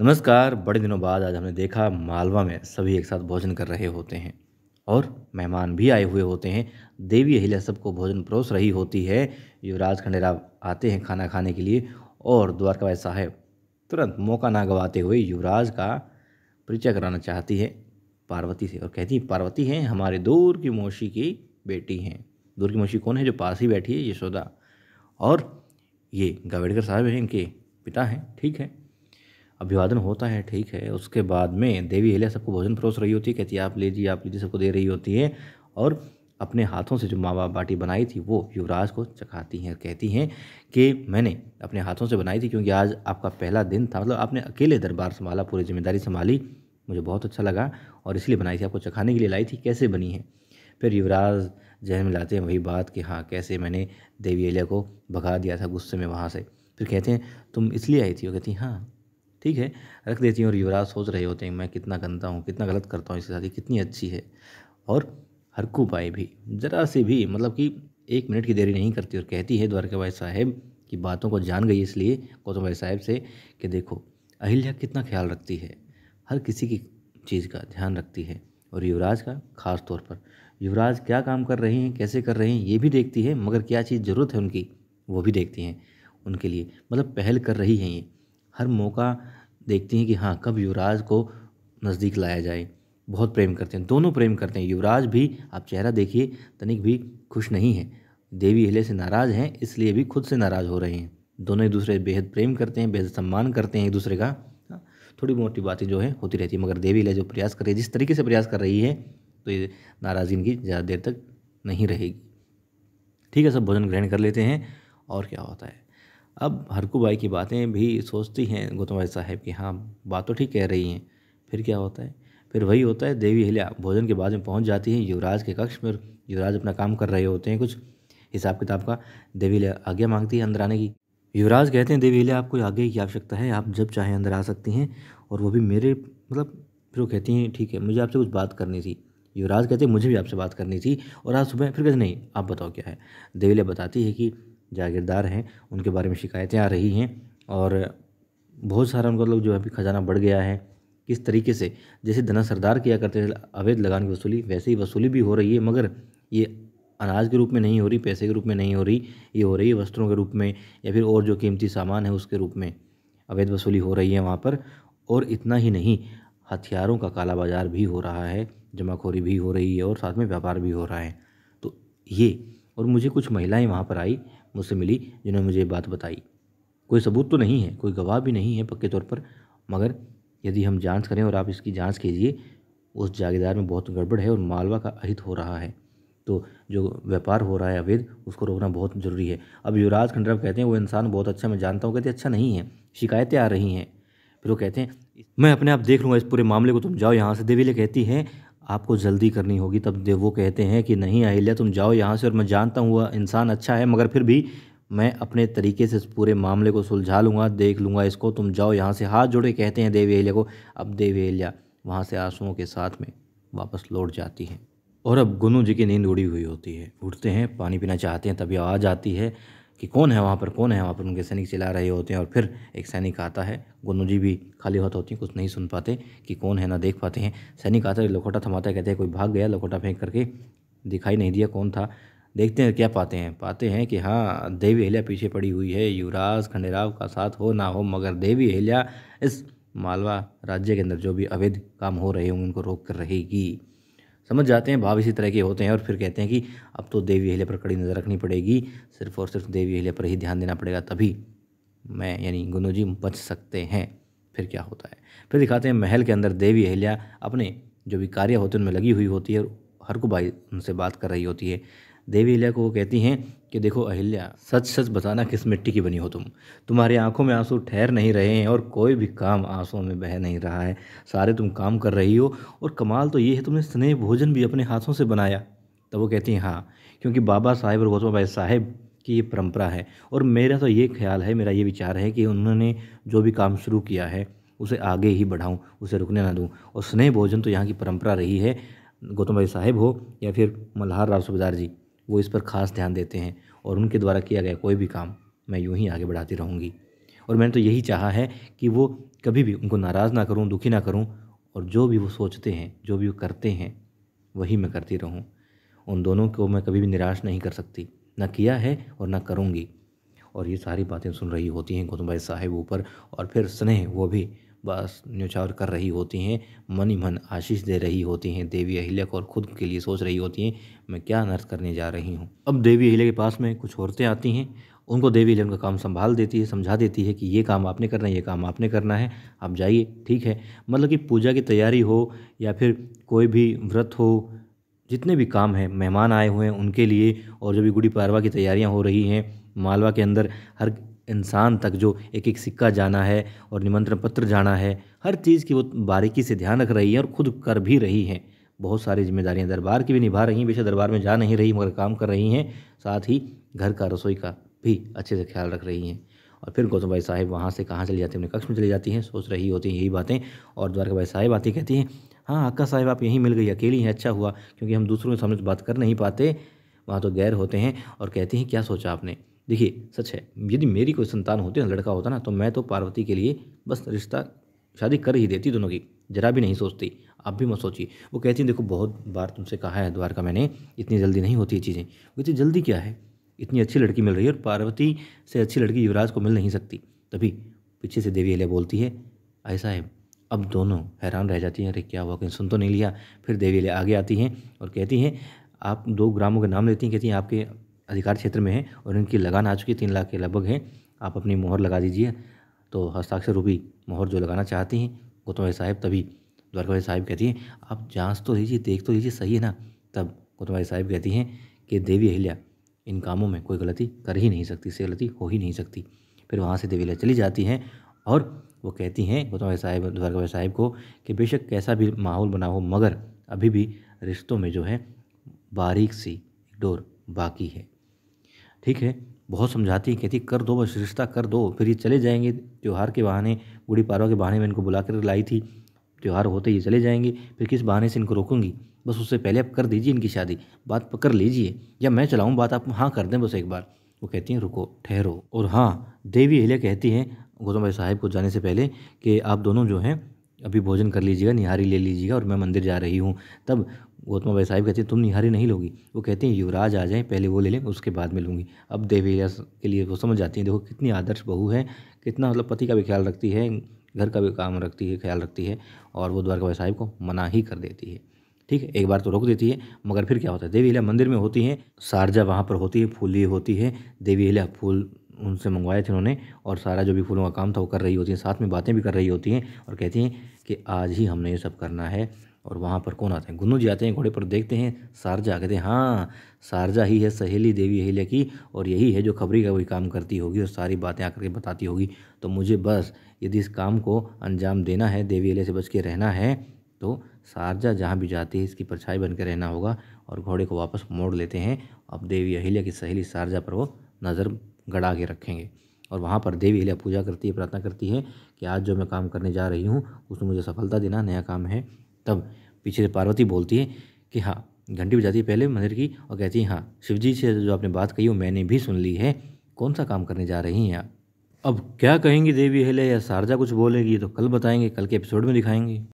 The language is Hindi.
नमस्कार बड़े दिनों बाद आज हमने देखा मालवा में सभी एक साथ भोजन कर रहे होते हैं और मेहमान भी आए हुए होते हैं देवी अहिल्या सबको भोजन परोस रही होती है युवराज खंडेराव आते हैं खाना खाने के लिए और द्वारकाबाई साहेब तुरंत मौका ना गवाते हुए युवराज का परिचय कराना चाहती है पार्वती से और कहती है पार्वती हैं हमारे दूर की मौसी की बेटी हैं दूर की मौसी कौन है जो पास ही बैठी है यशोदा और ये गावेड़कर साहब हैं इनके पिता हैं ठीक है अभिवादन होता है ठीक है उसके बाद में देवी अहिल्या सबको भोजन परोस रही होती है कहती है आप लीजिए आप लीजिए सबको दे रही होती है और अपने हाथों से जो माँ बाप बाटी बनाई थी वो युवराज को चखाती हैं कहती हैं कि मैंने अपने हाथों से बनाई थी क्योंकि आज आपका पहला दिन था मतलब आपने अकेले दरबार संभाला पूरी जिम्मेदारी संभाली मुझे बहुत अच्छा लगा और इसलिए बनाई थी आपको चखाने के लिए लाई थी कैसे बनी है फिर युवराज जहन में लाते हैं वही बात कि हाँ कैसे मैंने देवी एलिया को भगा दिया था गुस्से में वहाँ से फिर कहते हैं तुम इसलिए आई थी वो कहती हाँ ठीक है रख देती हूँ और युवराज सोच रहे होते हैं मैं कितना गंदा हूँ कितना गलत करता हूँ इसके साथ ही कितनी अच्छी है और हरकू बाई भी ज़रा सी भी मतलब कि एक मिनट की देरी नहीं करती और कहती है द्वारका भाई साहेब की बातों को जान गई इसलिए गौतम भाई साहेब से कि देखो अहिल्या कितना ख्याल रखती है हर किसी की चीज़ का ध्यान रखती है और युवराज का खास तौर पर युवराज क्या काम कर रहे हैं कैसे कर रहे हैं ये भी देखती है मगर क्या चीज़ ज़रूरत है उनकी वो भी देखती हैं उनके लिए मतलब पहल कर रही हैं ये हर मौका देखती हैं कि हाँ कब युवराज को नज़दीक लाया जाए बहुत प्रेम करते हैं दोनों प्रेम करते हैं युवराज भी आप चेहरा देखिए तनिक भी खुश नहीं है देवी अहिल्या से नाराज़ हैं इसलिए भी खुद से नाराज़ हो रहे हैं दोनों एक दूसरे बेहद प्रेम करते हैं बेहद सम्मान करते हैं एक दूसरे का हाँ, थोड़ी मोटी बातें जो है होती रहती है मगर देवी अहिल्या जो प्रयास कर रही है जिस तरीके से प्रयास कर रही है तो ये नाराज़गी इनकी ज़्यादा देर तक नहीं रहेगी ठीक है सब भोजन ग्रहण कर लेते हैं और क्या होता है अब हरकू भाई की बातें भी सोचती हैं गौतम भाई साहब कि हाँ बात तो ठीक कह रही हैं फिर क्या होता है फिर वही होता है देवी हिल्या भोजन के बाद में पहुँच जाती हैं युवराज के कक्ष में युवराज अपना काम कर रहे होते हैं कुछ हिसाब किताब का देवी हिल्या आज्ञा मांगती है अंदर आने की युवराज कहते हैं देवी हिल्या आपको आगे की आवश्यकता है आप जब चाहें अंदर आ सकती हैं और वो भी मेरे मतलब फिर वो कहती हैं ठीक है मुझे आपसे कुछ बात करनी थी युवराज कहते हैं मुझे भी आपसे बात करनी थी और आज सुबह फिर कहते नहीं आप बताओ क्या है देवी हिल्या बताती है कि जागीरदार हैं उनके बारे में शिकायतें आ रही हैं और बहुत सारा उनका लोग मतलब जो है अभी ख़जाना बढ़ गया है किस तरीके से जैसे धना सरदार किया करते थे अवैध लगान की वसूली वैसे ही वसूली भी हो रही है मगर ये अनाज के रूप में नहीं हो रही पैसे के रूप में नहीं हो रही ये हो रही है वस्त्रों के रूप में या फिर और जो कीमती सामान है उसके रूप में अवैध वसूली हो रही है वहाँ पर और इतना ही नहीं हथियारों का काला बाजार भी हो रहा है जमाखोरी भी हो रही है और साथ में व्यापार भी हो रहा है तो ये और मुझे कुछ महिलाएं वहाँ पर आई मुझसे मिली जिन्होंने मुझे ये बात बताई कोई सबूत तो नहीं है कोई गवाह भी नहीं है पक्के तौर पर मगर यदि हम जांच करें और आप इसकी जांच कीजिए उस जागीरदार में बहुत गड़बड़ है और मालवा का अहित हो रहा है तो जो व्यापार हो रहा है अवैध उसको रोकना बहुत ज़रूरी है अब युवराज खंडराव कहते हैं वो इंसान बहुत अच्छा मैं जानता हूँ कहते अच्छा नहीं है शिकायतें आ रही हैं फिर वो कहते हैं मैं अपने आप देख लूँगा इस पूरे मामले को तुम जाओ यहाँ से देवीले कहती हैं आपको जल्दी करनी होगी तब देव वो कहते हैं कि नहीं अहिल्या तुम जाओ यहाँ से और मैं जानता हूँ इंसान अच्छा है मगर फिर भी मैं अपने तरीके से इस पूरे मामले को सुलझा लूँगा देख लूँगा इसको तुम जाओ यहाँ से हाथ जोड़े कहते हैं देवी अहिल्या को अब देवी अहिल्या वहाँ से आंसुओं के साथ में वापस लौट जाती है और अब गुनू जी की नींद उड़ी हुई होती है उठते हैं पानी पीना चाहते हैं तभी आवाज़ आती है कि कौन है वहाँ पर कौन है वहाँ पर उनके सैनिक चिल्ला रहे होते हैं और फिर एक सैनिक आता है गोनू जी भी खाली हाथ होती हैं कुछ नहीं सुन पाते कि कौन है ना देख पाते हैं सैनिक आता है लखोटा थमाता है कहते हैं कोई भाग गया लखोटा फेंक करके दिखाई नहीं दिया कौन था देखते हैं क्या पाते हैं पाते हैं कि हाँ देवी अहल्या पीछे पड़ी हुई है युवराज खंडेराव का साथ हो ना हो मगर देवी हेलिया इस मालवा राज्य के अंदर जो भी अवैध काम हो रहे होंगे उनको रोक कर रहेगी समझ जाते हैं भाव इसी तरह के होते हैं और फिर कहते हैं कि अब तो देवी अहिल्या पर कड़ी नज़र रखनी पड़ेगी सिर्फ और सिर्फ देवी अहिल्या पर ही ध्यान देना पड़ेगा तभी मैं यानी गुनू जी बच सकते हैं फिर क्या होता है फिर दिखाते हैं महल के अंदर देवी अहिल्या अपने जो भी कार्य होते हैं उनमें लगी हुई होती है और हर को भाई उनसे बात कर रही होती है देवी अहिल्या को वो कहती हैं कि देखो अहिल्या सच सच बताना किस मिट्टी की बनी हो तुम तुम्हारी आंखों में आंसू ठहर नहीं रहे हैं और कोई भी काम आंसुओं में बह नहीं रहा है सारे तुम काम कर रही हो और कमाल तो ये है तुमने स्नेह भोजन भी अपने हाथों से बनाया तो वो कहती हैं हाँ क्योंकि बाबा साहेब और गौतम भाई साहेब की ये परंपरा है और मेरा तो ये ख्याल है मेरा ये विचार है कि उन्होंने जो भी काम शुरू किया है उसे आगे ही बढ़ाऊँ उसे रुकने ना दूँ और स्नेह भोजन तो यहाँ की परंपरा रही है गौतम भाई साहेब हो या फिर मल्हार राव सुबेदार जी वो इस पर ख़ास ध्यान देते हैं और उनके द्वारा किया गया कोई भी काम मैं यूँ ही आगे बढ़ाती रहूँगी और मैंने तो यही चाहा है कि वो कभी भी उनको नाराज़ ना करूँ दुखी ना करूँ और जो भी वो सोचते हैं जो भी वो करते हैं वही मैं करती रहूँ उन दोनों को मैं कभी भी निराश नहीं कर सकती ना किया है और ना करूँगी और ये सारी बातें सुन रही होती हैं गौतम भाई साहेब ऊपर और फिर स्नेह वो भी बस न्यौछावर कर रही होती हैं मन ही मन आशीष दे रही होती हैं देवी अहिल्या को और खुद के लिए सोच रही होती हैं मैं क्या अनर्थ करने जा रही हूँ अब देवी अहिल्या के पास में कुछ औरतें आती हैं उनको देवी अहिल्या उनका काम संभाल देती है समझा देती है कि ये काम आपने करना है ये काम आपने करना है आप जाइए ठीक है मतलब कि पूजा की तैयारी हो या फिर कोई भी व्रत हो जितने भी काम हैं मेहमान आए हुए हैं उनके लिए और जो भी गुड़ी पारवा की तैयारियां हो रही हैं मालवा के अंदर हर इंसान तक जो एक एक सिक्का जाना है और निमंत्रण पत्र जाना है हर चीज़ की वो बारीकी से ध्यान रख रही है और खुद कर भी रही हैं बहुत सारी जिम्मेदारियां दरबार की भी निभा रही हैं बेशक दरबार में जा नहीं रही मगर काम कर रही हैं साथ ही घर का रसोई का भी अच्छे से ख्याल रख रही हैं और फिर गौतम भाई साहब वहाँ से कहाँ चली जाती हैं अपने कक्ष में चली जाती हैं सोच रही होती हैं यही बातें और द्वारका भाई साहब आती कहती हैं हाँ अक्का साहब आप यहीं मिल गई अकेली हैं अच्छा हुआ क्योंकि हम दूसरों के सामने तो बात कर नहीं पाते वहाँ तो गैर होते हैं और कहती हैं क्या सोचा आपने देखिए सच है यदि मेरी कोई संतान होती ना लड़का होता ना तो मैं तो पार्वती के लिए बस रिश्ता शादी कर ही देती दोनों की जरा भी नहीं सोचती आप भी मत सोचिए वो कहती हैं देखो बहुत बार तुमसे कहा है द्वारका मैंने इतनी जल्दी नहीं होती ये चीज़ें वो इतनी जल्दी क्या है इतनी अच्छी लड़की मिल रही है और पार्वती से अच्छी लड़की युवराज को मिल नहीं सकती तभी पीछे से देवी अलिया बोलती है ऐसा है अब दोनों हैरान रह जाती हैं अरे क्या हुआ कहीं सुन तो नहीं लिया फिर देवी अलिया आगे आती हैं और कहती हैं आप दो ग्रामों के नाम लेती हैं कहती हैं आपके अधिकार क्षेत्र में है और इनकी लगान आ चुकी है तीन लाख के लगभग हैं आप अपनी मोहर लगा दीजिए तो हस्ताक्षर रूपी मोहर जो लगाना चाहती हैं भाई साहब तभी भाई साहिब कहती हैं आप जांच तो लीजिए देख तो लीजिए सही है ना तब भाई साहब कहती हैं कि देवी अहिल्या इन कामों में कोई गलती कर ही नहीं सकती से गलती हो ही नहीं सकती फिर वहाँ से देवी अहिल्या चली जाती हैं और वो कहती हैं साहब द्वारका भाई साहिब को कि बेशक कैसा भी माहौल बना हो मगर अभी भी रिश्तों में जो है बारीक सी डोर बाकी है ठीक है बहुत समझाती है कहती कर दो बस रिश्ता कर दो फिर ये चले जाएंगे त्यौहार के बहाने गुड़ी पारवा के बहाने में इनको बुला कर लाई थी त्यौहार होते ही चले जाएंगे फिर किस बहाने से इनको रोकूंगी बस उससे पहले आप कर दीजिए इनकी शादी बात कर लीजिए या मैं चलाऊँ बात आप हाँ कर दें बस एक बार वो कहती हैं रुको ठहरो और हाँ देवी अहिल्या कहती हैं गौतम भाई साहब को जाने से पहले कि आप दोनों जो हैं अभी भोजन कर लीजिएगा निहारी ले लीजिएगा और मैं मंदिर जा रही हूँ तब गौतमा भाई साहब कहते हैं तुम निहारी नहीं लोगी वो कहते हैं युवराज आ जाएं पहले वो ले लें उसके बाद में लूँगी अब देवेरिया के लिए वो समझ जाती हैं देखो कितनी आदर्श बहू है कितना मतलब पति का भी ख्याल रखती है घर का भी काम रखती है ख्याल रखती है और वो द्वारका भाई साहिब को मना ही कर देती है ठीक है एक बार तो रोक देती है मगर फिर क्या होता है देवी हिला मंदिर में होती हैं सारजा वहाँ पर होती है फूली होती है देवी हिला फूल उनसे मंगवाए थे उन्होंने और सारा जो भी फूलों का काम था वो कर रही होती हैं साथ में बातें भी कर रही होती हैं और कहती हैं कि आज ही हमने ये सब करना है और वहाँ पर कौन आते हैं गुनू जी आते हैं घोड़े पर देखते हैं सारजा कहते हैं हाँ सारजा ही है सहेली देवी अहिल्या की और यही है जो खबरी का वही काम करती होगी और सारी बातें आकर के बताती होगी तो मुझे बस यदि इस काम को अंजाम देना है देवी अहिल्या से बच के रहना है तो सारजा जहाँ भी जाती है इसकी परछाई बन के रहना होगा और घोड़े को वापस मोड़ लेते हैं अब देवी अहिल्या की सहेली सारजा पर वो नज़र गड़ा के रखेंगे और वहाँ पर देवी अहिल्या पूजा करती है प्रार्थना करती है कि आज जो मैं काम करने जा रही हूँ उसमें मुझे सफलता देना नया काम है तब पीछे से पार्वती बोलती है कि हाँ घंटी बजाती है पहले मंदिर की और कहती है हाँ शिव जी से जो आपने बात कही वो मैंने भी सुन ली है कौन सा काम करने जा रही हैं आप अब क्या कहेंगी देवी हेले या शारजा कुछ बोलेगी तो कल बताएंगे कल के एपिसोड में दिखाएंगे